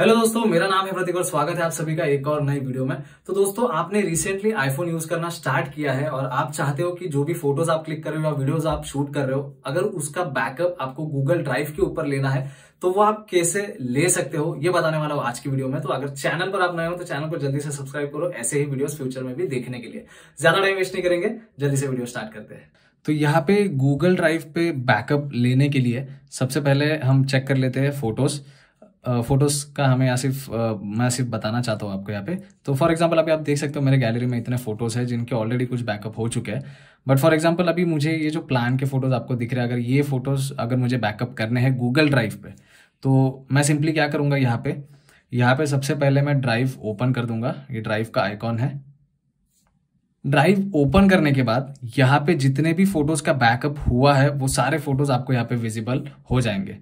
hello दोस्तों मेरा नाम है प्रतीक और स्वागत है आप सभी का एक और नई वीडियो में तो दोस्तों आपने रिसेंटली आईफोन यूज करना स्टार्ट किया है और आप चाहते हो कि जो भी फोटोज आप क्लिक कर रहे हो या वीडियोज आप शूट कर रहे हो अगर उसका बैकअप आपको गूगल ड्राइव के ऊपर लेना है तो वो आप कैसे ले सकते हो ये बताने वाला हूँ आज की वीडियो में तो अगर चैनल पर आप नए हो तो चैनल को जल्दी से सब्सक्राइब करो ऐसे ही वीडियो फ्यूचर में भी देखने के लिए ज्यादा टाइम वेस्ट नहीं करेंगे जल्दी से वीडियो स्टार्ट करते हैं तो यहाँ पे गूगल ड्राइव पे बैकअप लेने के लिए सबसे पहले हम चेक कर लेते हैं फोटोज फोटोज़ का हमें यहाँ सिर्फ मैं सिर्फ बताना चाहता हूँ आपको यहाँ पे तो फॉर एग्जांपल अभी आप देख सकते हो मेरे गैलरी में इतने फोटोज़ हैं जिनके ऑलरेडी कुछ बैकअप हो चुके हैं बट फॉर एग्जांपल अभी मुझे ये जो प्लान के फोटोज़ आपको दिख रहे हैं अगर ये फ़ोटोज़ अगर मुझे बैकअप करने हैं गूगल ड्राइव पर तो मैं सिंपली क्या करूँगा यहाँ पर यहाँ पर सबसे पहले मैं ड्राइव ओपन कर दूंगा ये ड्राइव का आइकॉन है ड्राइव ओपन करने के बाद यहाँ पे जितने भी फोटोज़ का बैकअप हुआ है वो सारे फोटोज़ आपको यहाँ पे विजिबल हो जाएंगे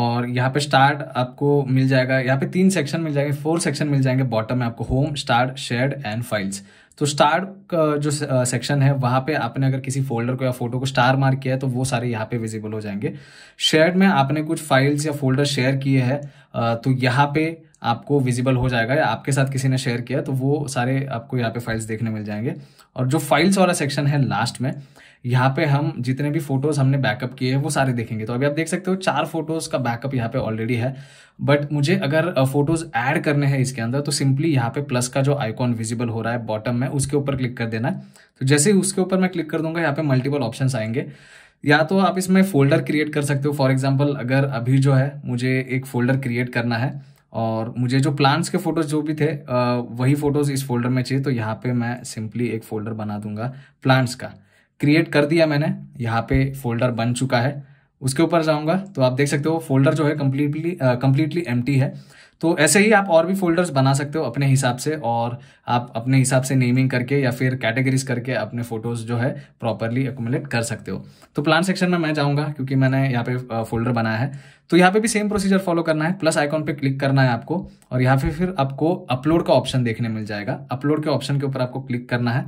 और यहाँ पे स्टार्ट आपको मिल जाएगा यहाँ पे तीन सेक्शन मिल जाएंगे फोर सेक्शन मिल जाएंगे बॉटम में आपको home start shared and files तो स्टार का जो सेक्शन है वहाँ पे आपने अगर किसी फोल्डर को या फोटो को स्टार मार्क किया है तो वो सारे यहाँ पे विजिबल हो जाएंगे शेयर्ड में आपने कुछ फाइल्स या फोल्डर शेयर किए हैं तो यहाँ पे आपको विजिबल हो जाएगा या आपके साथ किसी ने शेयर किया तो वो सारे आपको यहाँ पे फाइल्स देखने मिल जाएंगे और जो फाइल्स वाला सेक्शन है लास्ट में यहाँ पे हम जितने भी फोटोज हमने बैकअप किए हैं वो सारे देखेंगे तो अभी आप देख सकते हो चार फोटोज का बैकअप यहाँ पे ऑलरेडी है बट मुझे अगर फोटोज ऐड करने हैं इसके अंदर तो सिंपली यहाँ पे प्लस का जो आइकॉन विजिबल हो रहा है बॉटम में उसके ऊपर क्लिक कर देना है तो जैसे ही उसके ऊपर मैं क्लिक कर दूंगा यहाँ पे मल्टीपल ऑप्शन आएंगे या तो आप इसमें फोल्डर क्रिएट कर सकते हो फॉर एग्जाम्पल अगर अभी जो है मुझे एक फोल्डर क्रिएट करना है और मुझे जो प्लांट्स के फ़ोटोज़ जो भी थे वही फ़ोटोज़ इस फोल्डर में चाहिए तो यहाँ पे मैं सिंपली एक फ़ोल्डर बना दूंगा प्लांट्स का क्रिएट कर दिया मैंने यहाँ पे फोल्डर बन चुका है उसके ऊपर जाऊंगा तो आप देख सकते हो फोल्डर जो है कम्प्लीटली कम्प्लीटली एम है तो ऐसे ही आप और भी फोल्डर्स बना सकते हो अपने हिसाब से और आप अपने हिसाब से नेमिंग करके या फिर कैटेगरीज करके अपने फोटोज़ जो है प्रॉपरली एकोमुलेट कर सकते हो तो प्लान सेक्शन में मैं जाऊंगा क्योंकि मैंने यहाँ पे फोल्डर uh, बनाया है तो यहाँ पे भी सेम प्रोसीजर फॉलो करना है प्लस आइकॉन पे क्लिक करना है आपको और यहाँ पे फिर आपको अपलोड का ऑप्शन देखने मिल जाएगा अपलोड के ऑप्शन के ऊपर आपको क्लिक करना है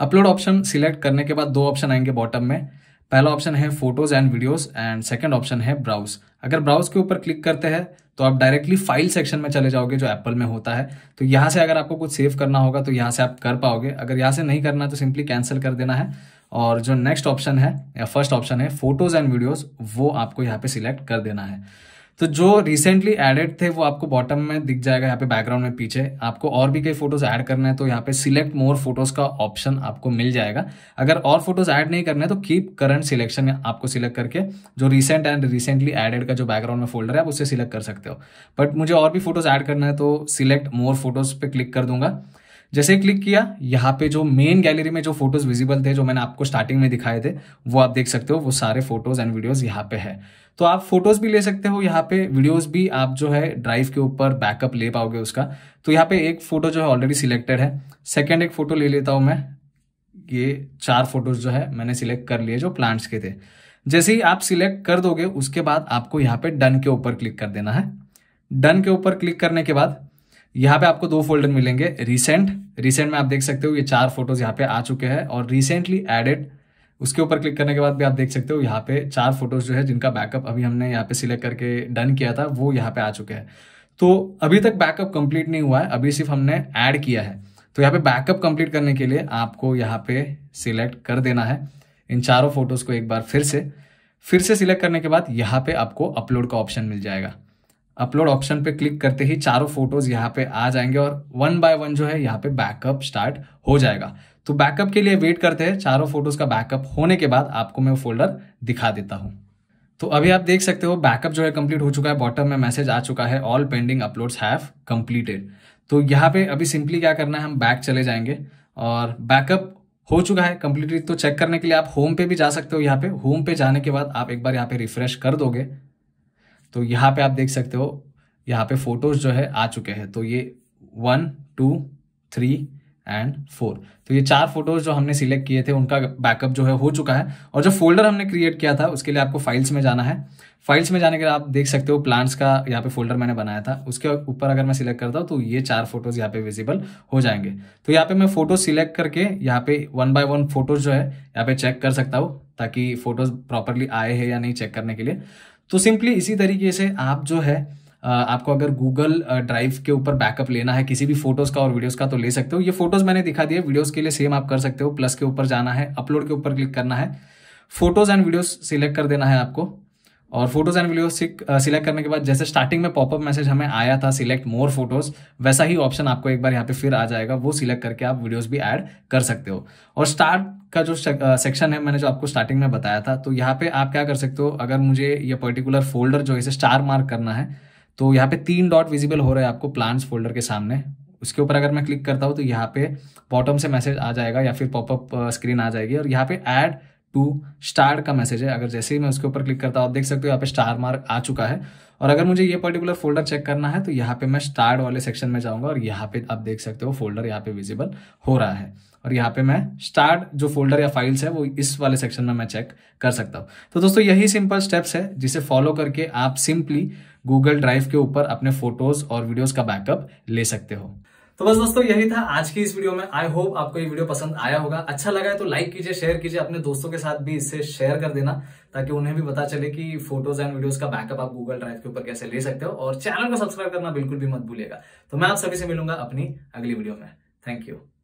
अपलोड ऑप्शन सिलेक्ट करने के बाद दो ऑप्शन आएंगे बॉटम में पहला ऑप्शन है photos and videos and second option है ब्राउज अगर ब्राउज के ऊपर क्लिक करते हैं तो आप डायरेक्टली फाइल सेक्शन में चले जाओगे जो एप्पल में होता है तो यहां से अगर आपको कुछ सेव करना होगा तो यहाँ से आप कर पाओगे अगर यहाँ से नहीं करना तो सिंपली कैंसिल कर देना है और जो नेक्स्ट ऑप्शन है या फर्स्ट ऑप्शन है फोटोज एंड वीडियोज वो आपको यहाँ पे सिलेक्ट कर देना है तो जो रिसेंटली एडेड थे वो आपको बॉटम में दिख जाएगा यहाँ पे बैकग्राउंड में पीछे आपको और भी कई फोटोज ऐड करना है तो यहाँ पे सिलेक्ट मोर फोटोज का ऑप्शन आपको मिल जाएगा अगर और फोटोज ऐड नहीं करना है तो कीप करंट सिलेक्शन आपको सिलेक्ट करके जो रिसेंट एंड रिसेंटली एडेड का जो बैकग्राउंड में फोल्डर है आप उससे सिलेक्ट कर सकते हो बट मुझे और भी फोटोज ऐड करना है तो सिलेक्ट मोर फोटोज पे क्लिक कर दूंगा जैसे क्लिक किया यहाँ पे जो मेन गैलरी में जो फोटोज विजिबल थे जो मैंने आपको स्टार्टिंग में दिखाए थे वो आप देख सकते हो वो सारे फोटोज एंड वीडियोज यहाँ पे है तो आप फोटोज भी ले सकते हो यहाँ पे वीडियोज भी आप जो है ड्राइव के ऊपर बैकअप ले पाओगे उसका तो यहाँ पे एक फोटो जो है ऑलरेडी सिलेक्टेड है सेकेंड एक फोटो ले लेता हूँ मैं ये चार फोटोज जो है मैंने सिलेक्ट कर लिए जो प्लांट्स के थे जैसे ही आप सिलेक्ट कर दोगे उसके बाद आपको यहाँ पे डन के ऊपर क्लिक कर देना है डन के ऊपर क्लिक करने के बाद यहाँ पे आपको दो फोल्डर मिलेंगे रिसेंट रिसेंट में आप देख सकते हो ये चार फोटोज यहाँ पे आ चुके हैं और रिसेंटली एडेड उसके ऊपर क्लिक करने के बाद भी आप देख सकते हो यहाँ पे चार फोटोज जो है जिनका बैकअप अभी हमने यहाँ पे सिलेक्ट करके डन किया था वो यहाँ पे आ चुके हैं तो अभी तक बैकअप कंप्लीट नहीं हुआ है अभी सिर्फ हमने ऐड किया है तो यहाँ पे बैकअप कंप्लीट करने के लिए आपको यहाँ पे सिलेक्ट कर देना है इन चारों फोटोज़ को एक बार फिर से फिर से सिलेक्ट करने के बाद यहाँ पे आपको अपलोड का ऑप्शन मिल जाएगा अपलोड ऑप्शन पे क्लिक करते ही चारों फोटोज यहाँ पे आ जाएंगे और वन बाय वन जो है यहाँ पे बैकअप स्टार्ट हो जाएगा तो बैकअप के लिए वेट करते हैं चारों फोटोज का बैकअप होने के बाद आपको मैं फोल्डर दिखा देता हूँ तो अभी आप देख सकते हो बैकअप जो है कंप्लीट हो चुका है बॉटम में मैसेज आ चुका है all pending uploads have completed तो यहाँ पे अभी सिंपली क्या करना है हम बैक चले जाएंगे और बैकअप हो चुका है कंप्लीटली तो चेक करने के लिए आप होम पे भी जा सकते हो यहाँ पे होम पे जाने के बाद आप एक बार यहाँ पे रिफ्रेश कर दोगे तो यहाँ पे आप देख सकते हो यहाँ पे फोटोज जो है आ चुके हैं तो ये one two three and four तो ये चार फोटोज जो हमने सिलेक्ट किए थे उनका बैकअप जो है हो चुका है और जो फोल्डर हमने क्रिएट किया था उसके लिए आपको फाइल्स में जाना है फाइल्स में जाने के लिए आप देख सकते हो प्लांट्स का यहाँ पे फोल्डर मैंने बनाया था उसके ऊपर अगर मैं सिलेक्ट करता हूँ तो ये चार फोटोज यहाँ पे विजिबल हो जाएंगे तो यहाँ पे मैं फोटो सिलेक्ट करके यहाँ पे वन बाय वन फोटोज जो है यहाँ पे चेक कर सकता हूँ ताकि फोटोज़ प्रॉपरली आए हैं या नहीं चेक करने के लिए तो सिंपली इसी तरीके से आप जो है आपको अगर गूगल ड्राइव के ऊपर बैकअप लेना है किसी भी फोटोज़ का और वीडियोज़ का तो ले सकते हो ये फोटोज़ मैंने दिखा दिए वीडियोज़ के लिए सेम आप कर सकते हो प्लस के ऊपर जाना है अपलोड के ऊपर क्लिक करना है फोटोज़ एंड वीडियोज़ सिलेक्ट कर देना है आपको और फोटोज एंड वीडियो सिलेक्ट करने के बाद जैसे स्टार्टिंग में पॉपअप मैसेज हमें आया था सिलेक्ट मोर फोटोज वैसा ही ऑप्शन आपको एक बार यहाँ पे फिर आ जाएगा वो सिलेक्ट करके आप वीडियोस भी ऐड कर सकते हो और स्टार्ट का जो सेक्शन है मैंने जो आपको स्टार्टिंग में बताया था तो यहाँ पे आप क्या कर सकते हो अगर मुझे ये पर्टिकुलर फोल्डर जो इसे स्टार मार्क करना है तो यहाँ पे तीन डॉट विजिबल हो रहे हैं आपको प्लांट्स फोल्डर के सामने उसके ऊपर अगर मैं क्लिक करता हूँ तो यहाँ पे बॉटम से मैसेज आ जाएगा या फिर पॉपअप स्क्रीन आ जाएगी और यहाँ पे ऐड टू स्टार का मैसेज है अगर जैसे ही मैं उसके ऊपर क्लिक करता हूँ आप देख सकते हो यहाँ पे स्टार मार्क आ चुका है और अगर मुझे ये पर्टिकुलर फोल्डर चेक करना है तो यहाँ पे मैं स्टार्ट वाले सेक्शन में जाऊंगा और यहाँ पे आप देख सकते हो फोल्डर यहाँ पे विजिबल हो रहा है और यहाँ पे मैं स्टार्ट जो फोल्डर या फाइल्स है वो इस वाले सेक्शन में मैं चेक कर सकता हूँ तो दोस्तों यही सिंपल स्टेप्स है जिसे फॉलो करके आप सिंपली गूगल ड्राइव के ऊपर अपने फोटोज और वीडियोज का बैकअप ले सकते हो तो बस दोस्तों यही था आज की इस वीडियो में आई होप आपको ये वीडियो पसंद आया होगा अच्छा लगा है तो लाइक कीजिए शेयर कीजिए अपने दोस्तों के साथ भी इसे शेयर कर देना ताकि उन्हें भी पता चले कि फोटोज एंड वीडियोज का बैकअप आप गूगल ड्राइव के ऊपर कैसे ले सकते हो और चैनल को सब्सक्राइब करना बिल्कुल भी मत भूलेगा तो मैं आप सभी से मिलूंगा अपनी अगली वीडियो में थैंक यू